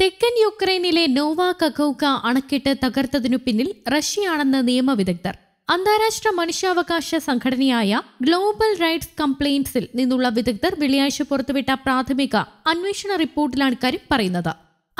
തെക്കൻ യുക്രൈനിലെ നോവാ കഖൌക്ക അണക്കെട്ട് തകർത്തതിനു പിന്നിൽ റഷ്യയാണെന്ന് നിയമവിദഗ്ധർ അന്താരാഷ്ട്ര മനുഷ്യാവകാശ സംഘടനയായ ഗ്ലോബൽ റൈറ്റ്സ് കംപ്ലയിൻസിൽ നിന്നുള്ള വിദഗ്ധർ വെള്ളിയാഴ്ച പുറത്തുവിട്ട പ്രാഥമിക അന്വേഷണ റിപ്പോർട്ടിലാണ് കാര്യം പറയുന്നത്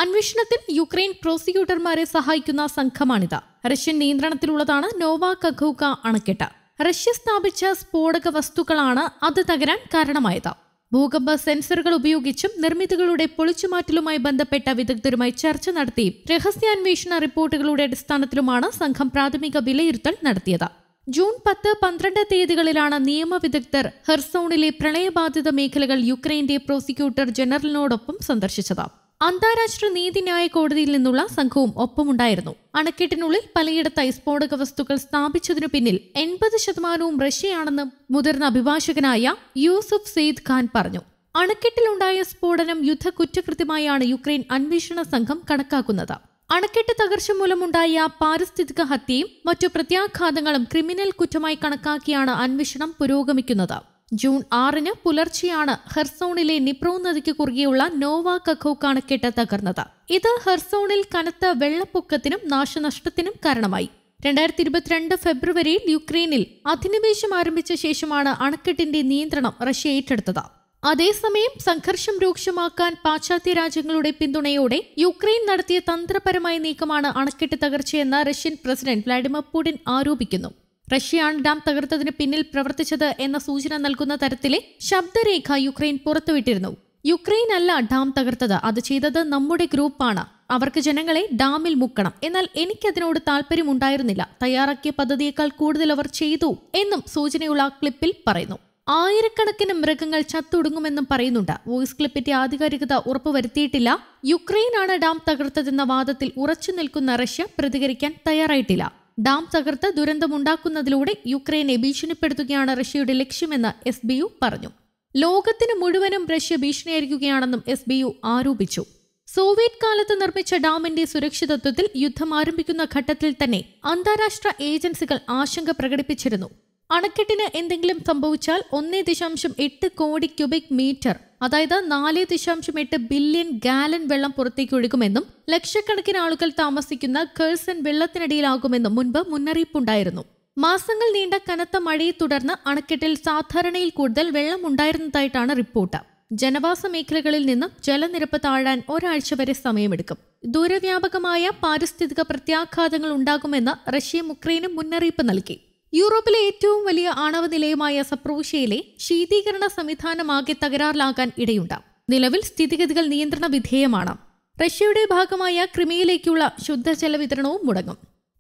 അന്വേഷണത്തിൽ യുക്രൈൻ പ്രോസിക്യൂട്ടർമാരെ സഹായിക്കുന്ന സംഘമാണിത് റഷ്യൻ നിയന്ത്രണത്തിലുള്ളതാണ് നോവാ കഖൌക്ക അണക്കെട്ട് റഷ്യ സ്ഥാപിച്ച സ്ഫോടക വസ്തുക്കളാണ് അത് തകരാൻ കാരണമായത് ഭൂകമ്പ സെൻസറുകൾ ഉപയോഗിച്ചും നിർമ്മിതികളുടെ പൊളിച്ചുമാറ്റലുമായി ബന്ധപ്പെട്ട വിദഗ്ധരുമായി ചർച്ച നടത്തി രഹസ്യാന്വേഷണ റിപ്പോർട്ടുകളുടെ അടിസ്ഥാനത്തിലുമാണ് സംഘം പ്രാഥമിക വിലയിരുത്തൽ നടത്തിയത് ജൂൺ പത്ത് പന്ത്രണ്ട് തീയതികളിലാണ് നിയമവിദഗ്ധർ ഹെർസോണിലെ പ്രളയബാധിത മേഖലകൾ യുക്രൈന്റെ പ്രോസിക്യൂട്ടർ ജനറലിനോടൊപ്പം സന്ദർശിച്ചത് അന്താരാഷ്ട്ര നീതിന്യായ കോടതിയിൽ നിന്നുള്ള സംഘവും ഒപ്പമുണ്ടായിരുന്നു അണക്കെട്ടിനുള്ളിൽ പലയിടത്തായി സ്ഫോടക വസ്തുക്കൾ സ്ഥാപിച്ചതിനു പിന്നിൽ എൺപത് ശതമാനവും റഷ്യയാണെന്ന് മുതിർന്ന അഭിഭാഷകനായ യൂസുഫ് സെയ്ദ് ഖാൻ പറഞ്ഞു അണക്കെട്ടിലുണ്ടായ സ്ഫോടനം യുദ്ധ കുറ്റകൃത്യമായാണ് യുക്രൈൻ അന്വേഷണ സംഘം കണക്കാക്കുന്നത് അണക്കെട്ട് തകർച്ച മൂലമുണ്ടായ പാരിസ്ഥിതിക ഹത്യയും മറ്റു പ്രത്യാഘാതങ്ങളും ക്രിമിനൽ കുറ്റമായി കണക്കാക്കിയാണ് അന്വേഷണം പുരോഗമിക്കുന്നത് ജൂൺ ആറിന് പുലർച്ചെയാണ് ഹെർസോണിലെ നിപ്രോ നദിക്ക് കുറുകെയുള്ള നോവ കഖോ കണക്കെട്ട് തകർന്നത് ഇത് ഹെർസോണിൽ കനത്ത വെള്ളപ്പൊക്കത്തിനും നാശനഷ്ടത്തിനും കാരണമായി രണ്ടായിരത്തി ഇരുപത്തിരണ്ട് ഫെബ്രുവരിയിൽ യുക്രൈനിൽ അധിനിവേശം ആരംഭിച്ച ശേഷമാണ് അണക്കെട്ടിന്റെ നിയന്ത്രണം റഷ്യ ഏറ്റെടുത്തത് അതേസമയം സംഘർഷം രൂക്ഷമാക്കാൻ പാശ്ചാത്യ രാജ്യങ്ങളുടെ പിന്തുണയോടെ യുക്രൈൻ നടത്തിയ തന്ത്രപരമായ നീക്കമാണ് അണക്കെട്ട് തകർച്ചയെന്ന് റഷ്യൻ പ്രസിഡന്റ് വ്ളാഡിമിർ പുടിൻ ആരോപിക്കുന്നു റഷ്യയാണ് ഡാം തകർത്തതിന് പിന്നിൽ പ്രവർത്തിച്ചത് എന്ന സൂചന നൽകുന്ന തരത്തിലെ ശബ്ദരേഖ യുക്രൈൻ പുറത്തുവിട്ടിരുന്നു യുക്രൈൻ അല്ല ഡാം തകർത്തത് അത് ചെയ്തത് നമ്മുടെ ഗ്രൂപ്പാണ് അവർക്ക് ജനങ്ങളെ ഡാമിൽ മുക്കണം എന്നാൽ എനിക്കതിനോട് താല്പര്യമുണ്ടായിരുന്നില്ല തയ്യാറാക്കിയ പദ്ധതിയേക്കാൾ കൂടുതൽ അവർ ചെയ്തു എന്നും സൂചനയുള്ള ക്ലിപ്പിൽ പറയുന്നു ആയിരക്കണക്കിന് മൃഗങ്ങൾ ചത്തൊടുങ്ങുമെന്നും പറയുന്നുണ്ട് വോയിസ് ക്ലിപ്പിന്റെ ആധികാരികത ഉറപ്പുവരുത്തിയിട്ടില്ല യുക്രൈനാണ് ഡാം തകർത്തതെന്ന വാദത്തിൽ ഉറച്ചു നിൽക്കുന്ന റഷ്യ പ്രതികരിക്കാൻ തയ്യാറായിട്ടില്ല ഡാം തകർത്ത് ദുരന്തമുണ്ടാക്കുന്നതിലൂടെ യുക്രൈനെ ഭീഷണിപ്പെടുത്തുകയാണ് റഷ്യയുടെ ലക്ഷ്യമെന്ന് എസ് ബി യു പറഞ്ഞു ലോകത്തിന് മുഴുവനും റഷ്യ ഭീഷണിയായിരിക്കുകയാണെന്നും എസ് ബി യു ആരോപിച്ചു സോവിയറ്റ് കാലത്ത് നിർമ്മിച്ച ഡാമിന്റെ സുരക്ഷിതത്വത്തിൽ യുദ്ധം ആരംഭിക്കുന്ന ഘട്ടത്തിൽ തന്നെ അന്താരാഷ്ട്ര ഏജൻസികൾ ആശങ്ക പ്രകടിപ്പിച്ചിരുന്നു അണക്കെട്ടിന് എന്തെങ്കിലും സംഭവിച്ചാൽ ഒന്നേ ദശാംശം എട്ട് കോടി ക്യൂബിക് മീറ്റർ അതായത് നാല് ദശാംശം എട്ട് ബില്യൺ ഗാലൻ വെള്ളം പുറത്തേക്ക് ഒഴുകുമെന്നും ലക്ഷക്കണക്കിന് ആളുകൾ താമസിക്കുന്ന കേഴ്സൺ വെള്ളത്തിനടിയിലാകുമെന്നും മുൻപ് മുന്നറിയിപ്പുണ്ടായിരുന്നു മാസങ്ങൾ നീണ്ട കനത്ത മഴയെ തുടർന്ന് അണക്കെട്ടിൽ സാധാരണയിൽ കൂടുതൽ വെള്ളം ഉണ്ടായിരുന്നതായിട്ടാണ് റിപ്പോർട്ട് ജനവാസ മേഖലകളിൽ നിന്നും ജലനിരപ്പ് താഴാൻ ഒരാഴ്ച വരെ സമയമെടുക്കും ദൂരവ്യാപകമായ പാരിസ്ഥിതിക പ്രത്യാഘാതങ്ങൾ ഉണ്ടാകുമെന്ന് റഷ്യയും ഉക്രൈനും മുന്നറിയിപ്പ് നൽകി യൂറോപ്പിലെ ഏറ്റവും വലിയ ആണവ നിലയമായ സപ്രൂഷ്യയിലെ ശീതീകരണ സംവിധാനമാകെ തകരാറിലാകാൻ ഇടയുണ്ട് നിലവിൽ സ്ഥിതിഗതികൾ നിയന്ത്രണ വിധേയമാണ് റഷ്യയുടെ ഭാഗമായ ക്രിമിയയിലേക്കുള്ള ശുദ്ധജല വിതരണവും മുടങ്ങും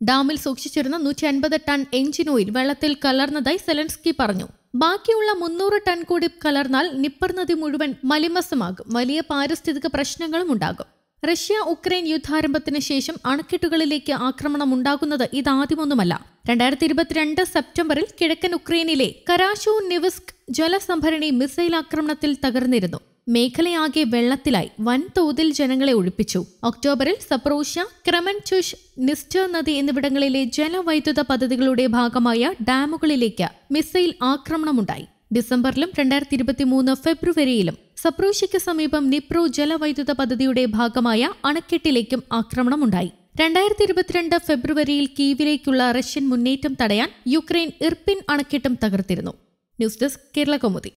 ഡാമിൽ സൂക്ഷിച്ചിരുന്ന നൂറ്റി അൻപത് ടൺ എഞ്ചിൻ ഓയിൽ വെള്ളത്തിൽ കലർന്നതായി സെലൻസ്കി പറഞ്ഞു ബാക്കിയുള്ള മുന്നൂറ് ടൺ കൂടി കലർന്നാൽ നിപ്പർ നദി മുഴുവൻ മലിമസമാകും വലിയ പാരിസ്ഥിതിക പ്രശ്നങ്ങളും ഉണ്ടാകും റഷ്യ ഉക്രൈൻ യുദ്ധാരംഭത്തിന് ശേഷം അണക്കെട്ടുകളിലേക്ക് ആക്രമണം ഉണ്ടാകുന്നത് ഇതാദ്യമൊന്നുമല്ല രണ്ടായിരത്തി ഇരുപത്തിരണ്ട് സെപ്റ്റംബറിൽ കിഴക്കൻ ഉക്രൈനിലെ കരാശു നിവസ്ക് ജലസംഭരണി മിസൈൽ ആക്രമണത്തിൽ തകർന്നിരുന്നു മേഖലയാകെ വെള്ളത്തിലായി വൻതോതിൽ ജനങ്ങളെ ഒഴിപ്പിച്ചു ഒക്ടോബറിൽ സപ്രോഷ്യ ക്രമൻചുഷ് നിസ്റ്റർ നദി എന്നിവിടങ്ങളിലെ ജലവൈദ്യുത പദ്ധതികളുടെ ഭാഗമായ ഡാമുകളിലേക്ക് മിസൈൽ ആക്രമണമുണ്ടായി ഡിസംബറിലും രണ്ടായിരത്തി ഇരുപത്തി മൂന്ന് ഫെബ്രുവരിയിലും സപ്രോഷയ്ക്ക് സമീപം നിപ്രോ ജലവൈദ്യുത പദ്ധതിയുടെ ഭാഗമായ അണക്കെട്ടിലേക്കും ആക്രമണമുണ്ടായി രണ്ടായിരത്തി ഇരുപത്തിരണ്ട് ഫെബ്രുവരിയിൽ കീവിലേക്കുള്ള റഷ്യൻ മുന്നേറ്റം തടയാൻ യുക്രൈൻ ഇർപ്പിൻ അണക്കെട്ടും തകർത്തിരുന്നു ന്യൂസ് ഡെസ്ക് കേരള കൗമുദി